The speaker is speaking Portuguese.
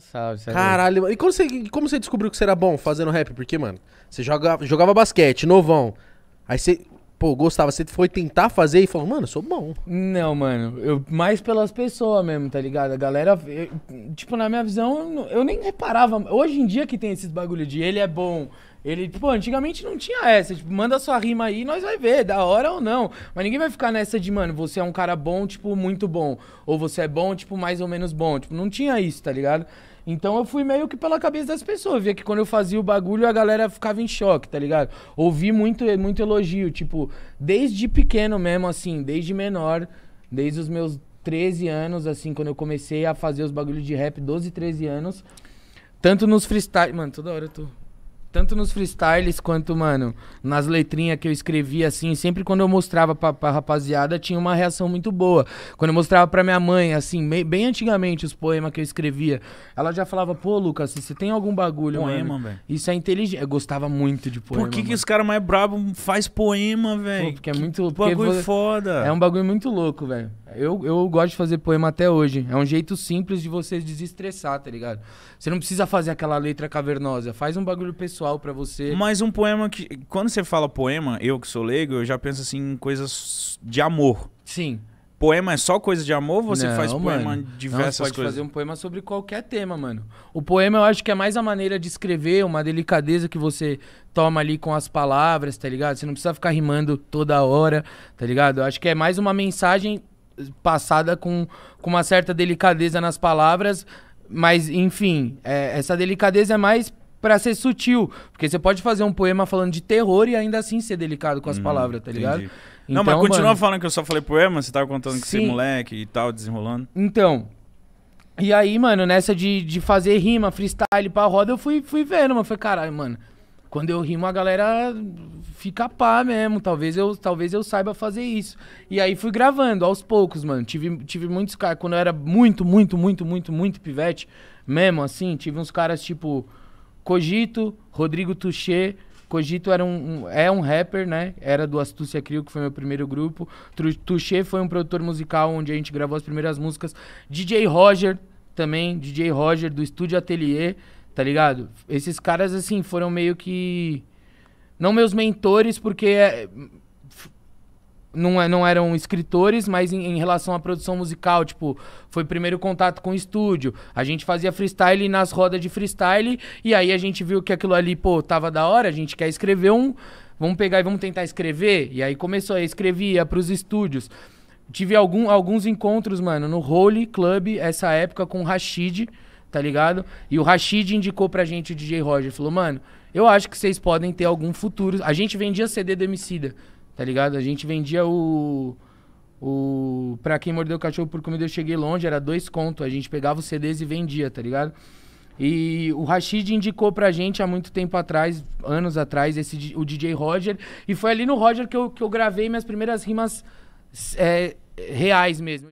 sabe? Caralho, e como você, como você descobriu que você era bom fazendo rap? Porque, mano, você jogava, jogava basquete, novão. Aí você, pô, gostava, você foi tentar fazer e falou, mano, sou bom. Não, mano, eu mais pelas pessoas mesmo, tá ligado? A galera, eu, tipo, na minha visão, eu, nem reparava. Hoje em dia que tem esses bagulho de ele é bom, ele, pô, antigamente não tinha essa. Tipo, manda sua rima aí e nós vai ver, da hora ou não. Mas ninguém vai ficar nessa de, mano, você é um cara bom, tipo, muito bom. Ou você é bom, tipo, mais ou menos bom. Tipo, não tinha isso, tá ligado? Então eu fui meio que pela cabeça das pessoas. Via que quando eu fazia o bagulho, a galera ficava em choque, tá ligado? Ouvi muito, muito elogio, tipo, desde pequeno mesmo, assim, desde menor, desde os meus 13 anos, assim, quando eu comecei a fazer os bagulhos de rap, 12, 13 anos. Tanto nos freestyle. Mano, toda hora eu tô tanto nos freestyles quanto, mano, nas letrinhas que eu escrevia, assim, sempre quando eu mostrava pra, pra rapaziada, tinha uma reação muito boa. Quando eu mostrava pra minha mãe, assim, bem, bem antigamente os poemas que eu escrevia, ela já falava, pô, Lucas, você tem algum bagulho, Poema, velho. Isso é inteligente. Eu gostava muito de poema. Por que, que os caras mais bravos faz poema, velho? Porque é muito... Que bagulho foda. É um bagulho muito louco, velho eu, eu gosto de fazer poema até hoje. É um jeito simples de você desestressar, tá ligado? Você não precisa fazer aquela letra cavernosa. Faz um bagulho pessoal para você. Mas um poema que. Quando você fala poema, eu que sou leigo, eu já penso assim em coisas de amor. Sim. Poema é só coisa de amor ou você não, faz poema mano. diversas não, pode coisas? fazer um poema sobre qualquer tema, mano. O poema eu acho que é mais a maneira de escrever, uma delicadeza que você toma ali com as palavras, tá ligado? Você não precisa ficar rimando toda hora, tá ligado? Eu acho que é mais uma mensagem passada com, com uma certa delicadeza nas palavras, mas enfim, é, essa delicadeza é mais para ser sutil, porque você pode fazer um poema falando de terror e ainda assim ser delicado com as hum, palavras, tá ligado? Entendi. Então, não, mas continua mano, falando que eu só falei poema, você tava contando que é sim. você moleque e tal, desenrolando. Então, e aí, mano, nessa de, de fazer rima, freestyle pra roda, eu fui, fui vendo, mano. foi caralho, mano, quando eu rimo, a galera fica pá mesmo. Talvez eu, talvez eu saiba fazer isso. E aí fui gravando aos poucos, mano. Tive, tive muitos caras. Quando eu era muito, muito, muito, muito, muito pivete, mesmo assim, tive uns caras tipo Cogito, Rodrigo Tuchê. Cogito era um, um, é um rapper, né? Era do Astúcia Crio, que foi meu primeiro grupo. Tuchê foi um produtor musical onde a gente gravou as primeiras músicas. DJ Roger também, DJ Roger do Estúdio Atelier Tá ligado? Esses caras, assim, foram meio que. Não meus mentores, porque. É... Não, é, não eram escritores, mas em, em, relação à produção musical, tipo, foi primeiro contato com o estúdio. A gente fazia freestyle nas rodas de freestyle, e aí a gente viu que aquilo ali, pô, tava da hora, a gente quer escrever um. Vamos pegar e vamos tentar escrever. E aí começou, eu escrevia pros estúdios. Tive algum, alguns encontros, mano, no Role Club, essa época, com o Rashid tá ligado? E o Rashid indicou pra gente o DJ Roger, falou, mano, eu acho que vocês podem ter algum futuro. A gente vendia CD do Emicida, tá ligado? A gente vendia o... o pra quem mordeu o cachorro por comida, eu cheguei longe, era dois conto. A gente pegava os CDs e vendia, tá ligado? E o Rashid indicou pra gente há muito tempo atrás, anos atrás, esse, o DJ Roger. E foi ali no Roger que eu, que eu gravei minhas primeiras rimas é, reais mesmo.